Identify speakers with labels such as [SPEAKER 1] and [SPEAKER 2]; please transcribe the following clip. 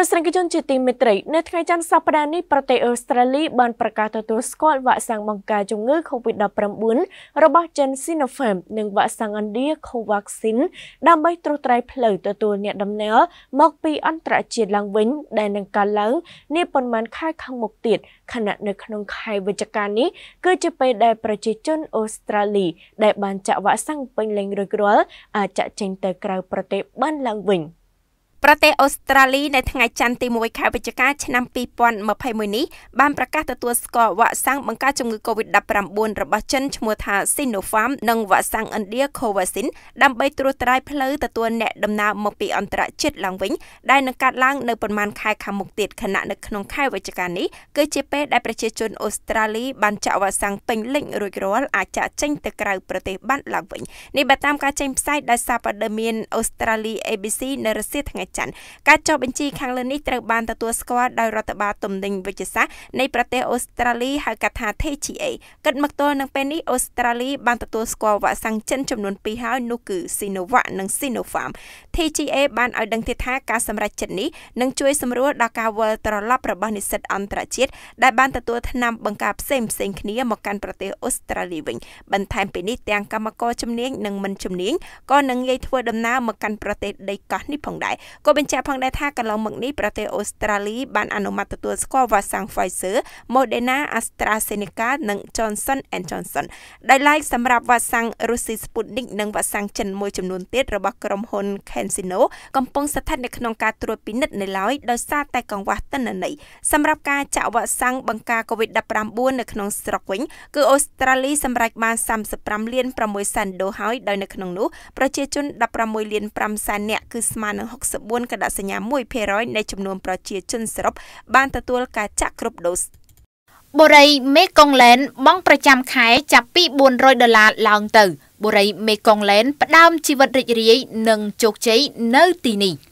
[SPEAKER 1] ទស្សនិកជនជាទីមេត្រីនៅថ្ងៃច័ន្ទសប្តាហ៍នេះប្រទេសអូស្ត្រាលីបានប្រកាសទទួលស្គាល់វ៉ាក់សាំងបង្ការជំងឺ Covid-19 របស់ Janssen Sinopharm និងវ៉ាក់សាំងឥណ្ឌា Covaxin ដើម្បីត្រួសត្រាយផ្លូវទទួលអ្នកដំណើរមកពីអន្តរជាតិឡើងវិញដែលនឹងកើតឡើងនាប៉ុន្មានខែខាងមុខទៀតខណៈនៅក្នុងខែវិច្ឆិកានេះគឺជាពេលដែលប្រជាជនអូស្ត្រាលី ដែលបានចាក់វ៉ាក់សាំងពេញលេញរួចរាល់អាចចាក់ចេញទៅក្រៅប្រទេសបានឡើងវិញ។
[SPEAKER 2] ប្រទេសអូស្ត្រាលីនៅថ្ងៃច័ន្ទទី1ខែវិច្ឆិកាឆ្នាំ2021នេះបានប្រកាសទទួលស្គាល់វ៉ាក់សាំងបង្ការជំងឺ Covid-19 របស់ចិនឈ្មោះថា Sinopharm និងវ៉ាក់សាំងឥណ្ឌា Covaxin ដើម្បីត្រួសត្រាយផ្លូវទទួលអ្នកដំណើរមកពីអន្តរជាតិឡើងវិញដែលនឹងកាត់ឡើងនៅប្រមាណខែខាងមុខទៀតខណៈនៅក្នុងខែវិច្ឆិកានេះគឺជាពេលដែលប្រជាជនអូស្ត្រាលីបានចាក់វ៉ាក់សាំងពេញលេញរួចរាល់អាចចាក់ចេញទៅក្រៅប្រទេសបានឡើងវិញនេះបើតាមការចេញផ្សាយដោយសារព័ត៌មានអូស្ត្រាលី ABC នៅរសៀលថ្ងៃកច័ន្ទការចុះបញ្ជីខាងលើនេះត្រូវបានទទួលស្គាល់ដោយរដ្ឋបាលទំនិញវិជ្ជសាស្ត្រនៃប្រទេសអូស្ត្រាលីហៅកាត់ថា TGA គិតមកទល់នឹងពេលនេះអូស្ត្រាលីបានទទួលស្គាល់វ៉ាក់សាំងចិនចំនួន2ហើយនោះគឺ Sinovac និង Sinopharm TGA បានឲ្យដឹងទៀតថាការសម្រេចចិត្តនេះនឹងជួយ សម្រួលដល់ការវិលត្រឡប់របស់និស្សិត អន្តរជាតិដែលបានទទួលថ្នាំបង្ការផ្សេងផ្សេងគ្នាមកកាន់ប្រទេសអូស្ត្រាលីវិញបន្ថែមពីនេះទាំងកម្មករជំនាញនិងមិនជំនាញក៏នឹងងាយធ្វើដំណើរមកកាន់ប្រទេសដីកោះនេះផងដែរក៏បញ្ជាក់ផងដែរថាកន្លងមកនេះប្រទេសអូស្ត្រាលីបានអនុម័តទទួលស្គាល់វ៉ាក់សាំង Pfizer, Moderna, AstraZeneca និង Johnson & Johnson ដោយឡែកសម្រាប់វ៉ាក់សាំងរុស្ស៊ី Sputnik និងវ៉ាក់សាំងចិនមួយចំនួនទៀតរបស់ក្រុមហ៊ុន CanSino កំពុងស្ថិតនៅក្នុងការត្រួតពិនិត្យនៅឡើយដោយសារតែកង្វះទិន្នន័យសម្រាប់ការចាក់វ៉ាក់សាំងបង្ការ COVID-19 នៅក្នុងស្រុកវិញគឺអូស្ត្រាលីសម្រេចបាន35លាន6សែនដុល្លារហើយដោយនៅក្នុងនោះប្រជាជន16លាន5សែននាក់គឺស្មើនឹង64 49កដសញ្ញា1%នៃចំនួន ប្រជា ជនសរុបបានទទួលការចាក់គ្រប់ដូសបុរីមេកុងឡែនបង់ប្រចាំខែចាប់ពី400ដុល្លារឡើងទៅបុរីមេកុងឡែន ផ្ដើមជីវិតរីករាយនិងជោគជ័យនៅទីនេះ